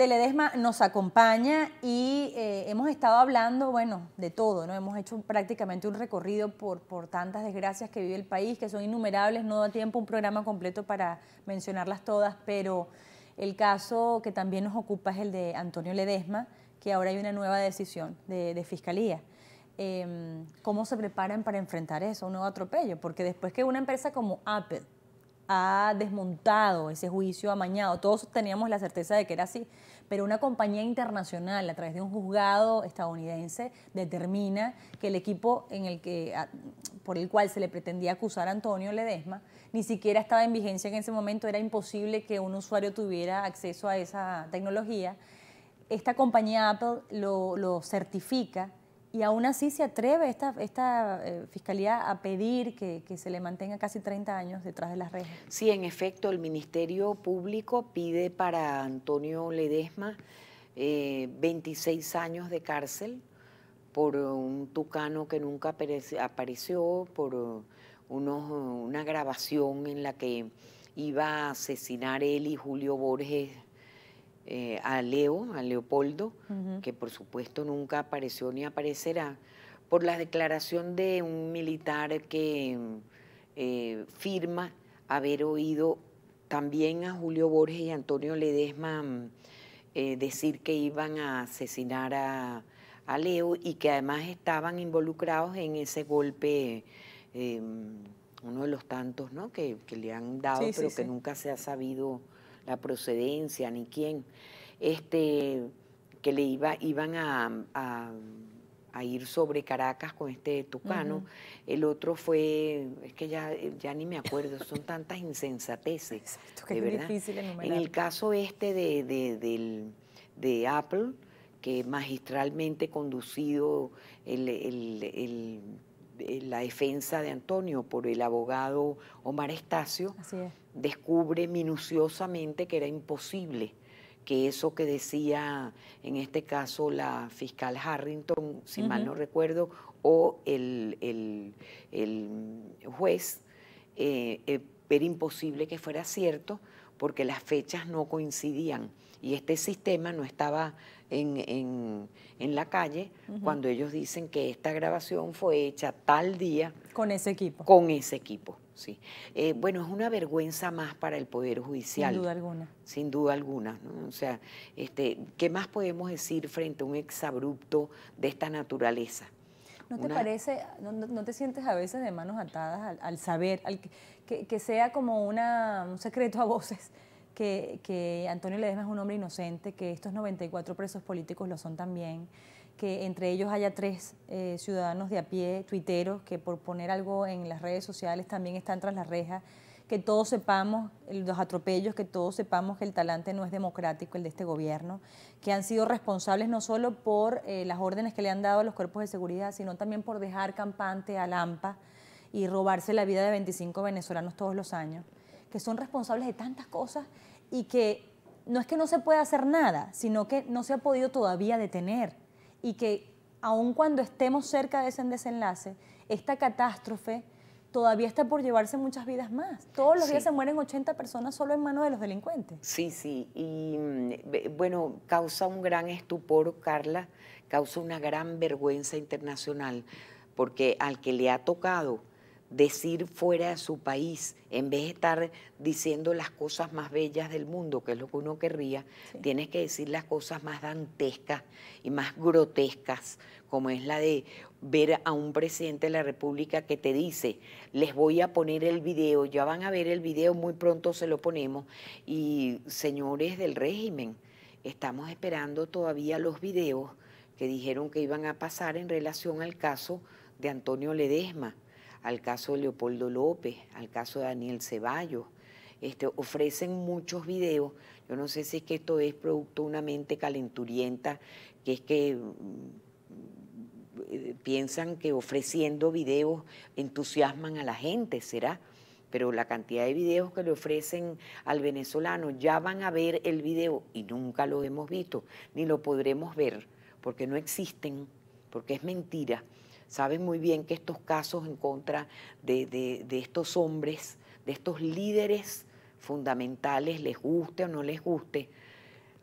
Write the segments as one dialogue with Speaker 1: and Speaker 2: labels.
Speaker 1: de Ledesma nos acompaña y eh, hemos estado hablando, bueno, de todo, ¿no? Hemos hecho prácticamente un recorrido por, por tantas desgracias que vive el país, que son innumerables, no da tiempo un programa completo para mencionarlas todas, pero el caso que también nos ocupa es el de Antonio Ledesma, que ahora hay una nueva decisión de, fiscalía. Em, ¿Cómo se preparan para enfrentar eso, un nuevo atropello? Porque después que una empresa como Apple ha desmontado ese juicio amañado. Todos teníamos la certeza de que era así, pero una compañía internacional a través de un juzgado estadounidense determina que el equipo en el que, por el cual se le pretendía acusar a Antonio Ledesma ni siquiera estaba en vigencia en ese momento, era imposible que un usuario tuviera acceso a esa tecnología. Esta compañía Apple lo, lo certifica y aún así se atreve esta, eh, fiscalía a pedir que, se le mantenga casi 30 años detrás de las redes?
Speaker 2: Sí, en efecto, el Ministerio Público pide para Antonio Ledesma 26 eh, años de cárcel por un tucano que nunca apareció, por unos, una grabación en la que iba a asesinar él y Julio Borges eh, a Leo, a Leopoldo, que por supuesto nunca apareció ni aparecerá, por la declaración de un militar que eh, firma haber oído también a Julio Borges y Antonio Ledesma mm, eh, decir que iban a asesinar a, Leo y que además estaban involucrados en ese golpe mm, uno de los tantos ¿no? que, le han dado, pero que nunca se ha sabido la procedencia ni quién, este, que le iba, iban a, ir sobre Caracas con este tucano. El otro fue, es que ya, ya ni me acuerdo, son tantas insensateces. Exacto, que es difícil En el caso este de, de, Apple, que magistralmente conducido el la defensa de Antonio por el abogado Omar Estacio, descubre minuciosamente que era imposible que eso que decía, en este caso, la fiscal Harrington, si mal no recuerdo, o el, juez, eh, eh, era imposible que fuera cierto porque las fechas no coincidían y este sistema no estaba en, la calle cuando ellos dicen que esta grabación fue hecha tal día. Con ese equipo. Con ese equipo, sí. Eh, bueno, es una vergüenza más para el Poder Judicial. Sin duda alguna. Sin duda alguna. O sea, este, ¿qué más podemos decir frente a un exabrupto de esta naturaleza? ¿No te
Speaker 1: parece, no, te sientes a veces de manos atadas al, saber, al que, que, sea como una, un secreto a voces? Que, Antonio Ledesma es un hombre inocente, que estos 94 presos políticos lo son también, que entre ellos haya tres eh, ciudadanos de a pie, tuiteros, que por poner algo en las redes sociales también están tras las rejas que todos sepamos los atropellos, que todos sepamos que el talante no es democrático, el de este gobierno, que han sido responsables no solo por eh, las órdenes que le han dado a los cuerpos de seguridad, sino también por dejar campante a Lampa y robarse la vida de 25 venezolanos todos los años, que son responsables de tantas cosas y que no es que no se pueda hacer nada, sino que no se ha podido todavía detener y que aun cuando estemos cerca de ese desenlace, esta catástrofe todavía está por llevarse muchas vidas más. Todos los días se
Speaker 2: mueren 80 personas solo en manos de los delincuentes. Sí, sí, y mm, bueno, causa un gran estupor, Carla, causa una gran vergüenza internacional, porque al que le ha tocado decir fuera de su país, en vez de estar diciendo las cosas más bellas del mundo, que es lo que uno querría, tienes que decir las cosas más dantescas y más grotescas, como es la de ver a un presidente de la República que te dice, les voy a poner el video, ya van a ver el video, muy pronto se lo ponemos. Y señores del régimen, estamos esperando todavía los videos que dijeron que iban a pasar en relación al caso de Antonio Ledesma, al caso de Leopoldo López, al caso de Daniel Ceballos. Este, ofrecen muchos videos. Yo no sé si es que esto es producto de una mente calenturienta, que es que eh, piensan que ofreciendo videos entusiasman a la gente, ¿será? Pero la cantidad de videos que le ofrecen al venezolano, ya van a ver el video y nunca lo hemos visto, ni lo podremos ver, porque no existen, porque es mentira. Saben muy bien que estos casos en contra de estos hombres, de estos líderes fundamentales, les guste o no les guste,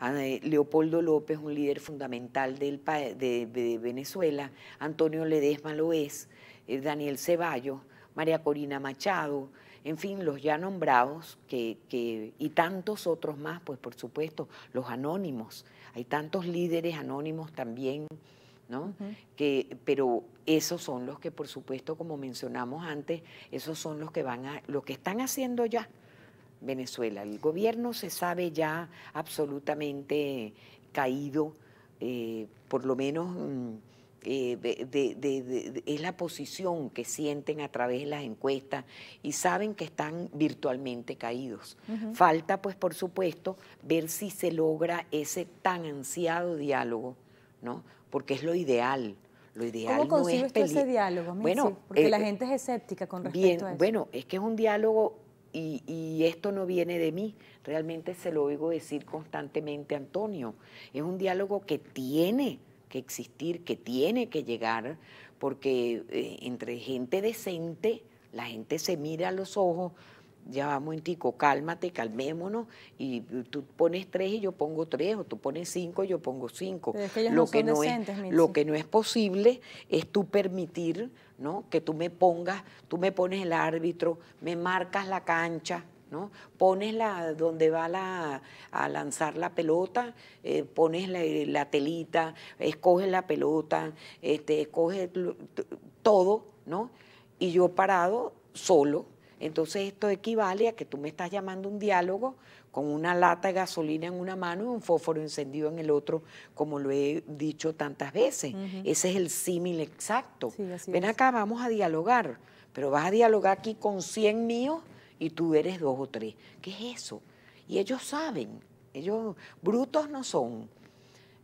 Speaker 2: eh, Leopoldo López, un líder fundamental de, Venezuela, Antonio Ledesma lo eh, Daniel Ceballos, María Corina Machado, en fin, los ya nombrados que, y tantos otros más, pues por supuesto, los anónimos. Hay tantos líderes anónimos también, ¿no? que, pero esos son los que, por supuesto, como mencionamos antes, esos son los que van a, los que están haciendo ya Venezuela. El gobierno se sabe ya absolutamente caído, eh, por lo menos mm, eh, es la posición que sienten a través de las encuestas y saben que están virtualmente caídos. Falta, pues, por supuesto, ver si se logra ese tan ansiado diálogo, ¿no? Porque es lo ideal. Lo ideal ¿Cómo no es ese
Speaker 1: diálogo? Bueno, porque la eh, gente es escéptica con respecto a eso.
Speaker 2: Bueno, es que es un diálogo y, esto no viene de mí, realmente se lo oigo decir constantemente a Antonio. Es un diálogo que tiene que existir, que tiene que llegar, porque eh, entre gente decente, la gente se mira a los ojos, ya vamos en tico, cálmate, calmémonos, y tú pones tres y yo pongo tres, o tú pones cinco y yo pongo cinco. lo, que no es, lo que no es posible es tú permitir ¿no? Que tú me pongas, tú me pones el árbitro, me marcas la cancha, ¿no? Pones la, donde va a lanzar la pelota, eh, pones la, telita, escoges la pelota, este, escoges todo, ¿no? Y yo parado solo. Entonces esto equivale a que tú me estás llamando un diálogo con una lata de gasolina en una mano y un fósforo encendido en el otro, como lo he dicho tantas veces. Ese es el símil exacto. Ven acá, vamos a dialogar, pero vas a dialogar aquí con 100 míos y tú eres dos o tres. ¿Qué es eso? Y ellos saben, ellos brutos no son.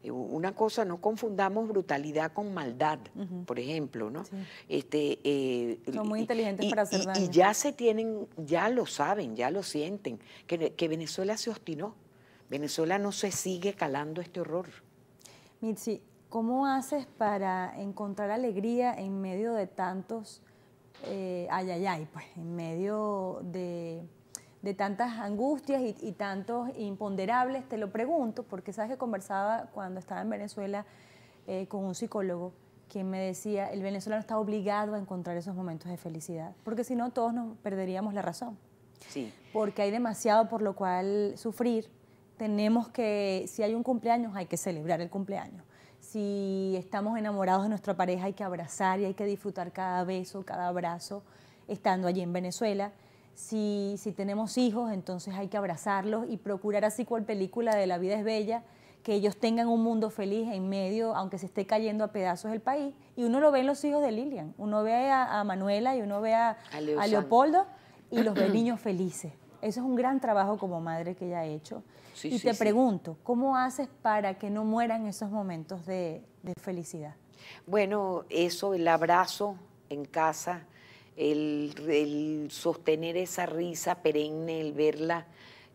Speaker 2: Eh, una cosa, no confundamos brutalidad con maldad, por ejemplo, ¿no? Este, eh, Son muy
Speaker 1: inteligentes para hacer y, daño. Y ya
Speaker 2: se tienen, ya lo saben, ya lo sienten, que, Venezuela se obstinó. Venezuela no se sigue calando este horror.
Speaker 1: Mitzi, ¿cómo haces para encontrar alegría en medio de tantos eh, ay ay ay pues, en medio de de tantas angustias y, tantos imponderables, te lo pregunto, porque sabes que conversaba cuando estaba en Venezuela eh, con un psicólogo que me decía, el venezolano está obligado a encontrar esos momentos de felicidad, porque si no todos nos perderíamos la razón. Sí. Porque hay demasiado por lo cual sufrir. Tenemos que, si hay un cumpleaños, hay que celebrar el cumpleaños. Si estamos enamorados de nuestra pareja, hay que abrazar y hay que disfrutar cada beso, cada abrazo, estando allí en Venezuela. Si, tenemos hijos, entonces hay que abrazarlos y procurar así cual película de La vida es bella, que ellos tengan un mundo feliz en medio, aunque se esté cayendo a pedazos el país. Y uno lo ve en los hijos de Lilian, uno ve a, Manuela y uno ve a, Leopoldo y los ve niños felices. Eso es un gran trabajo como madre que ella ha hecho. y te pregunto, ¿cómo haces para que no mueran esos momentos de felicidad?
Speaker 2: Bueno, eso, el abrazo en casa, el, sostener esa risa perenne, el verla,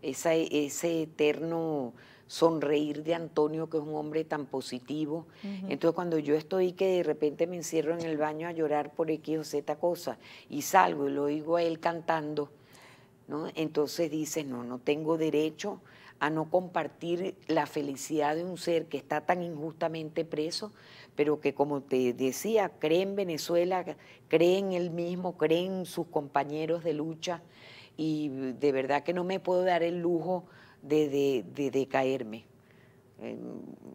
Speaker 2: ese eterno sonreír de Antonio, que es un hombre tan positivo. Entonces, cuando yo estoy que de repente me encierro en el baño a llorar por X o Z cosa y salgo y lo oigo a él cantando, entonces dice no, no tengo derecho a no compartir la felicidad de un ser que está tan injustamente preso pero que como te decía, cree en Venezuela, cree en él mismo, cree en sus compañeros de lucha y de verdad que no me puedo dar el lujo de, de, de caerme. Em,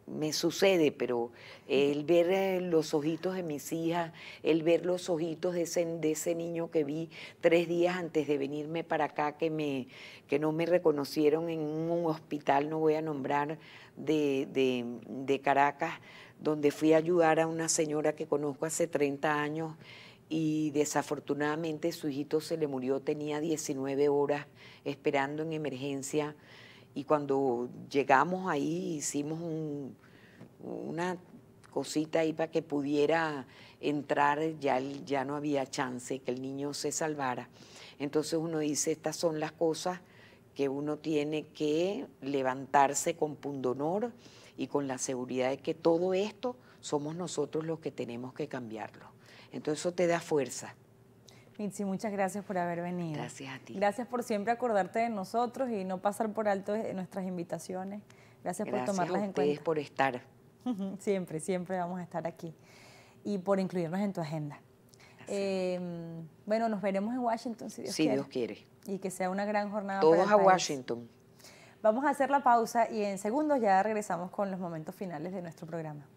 Speaker 2: me sucede, pero el ver eh, los ojitos de mis hijas, el ver los ojitos de ese, niño que vi tres días antes de venirme para acá, que, me, que no me reconocieron en un hospital, no voy a nombrar, de, de, de Caracas, donde fui a ayudar a una señora que conozco hace 30 años y desafortunadamente su hijito se le murió, tenía 19 horas esperando en emergencia y cuando llegamos ahí hicimos una cosita ahí para que pudiera entrar, ya, ya no había chance que el niño se salvara. Entonces uno dice, estas son las cosas que uno tiene que levantarse con pundonor y con la seguridad de que todo esto somos nosotros los que tenemos que cambiarlo. Entonces eso te da fuerza.
Speaker 1: Mitzi, muchas gracias por haber venido. Gracias a ti. Gracias por siempre acordarte de nosotros y no pasar por alto nuestras invitaciones. Gracias, por tomarlas en cuenta. Gracias por estar. siempre, siempre vamos a estar aquí. Y por incluirnos en tu agenda. Em, bueno, nos veremos en Washington si Dios si Dios quiere. Y que sea una gran jornada. Todos para a
Speaker 2: Washington.
Speaker 1: Vamos a hacer la pausa y en segundos ya regresamos con los momentos finales de nuestro programa.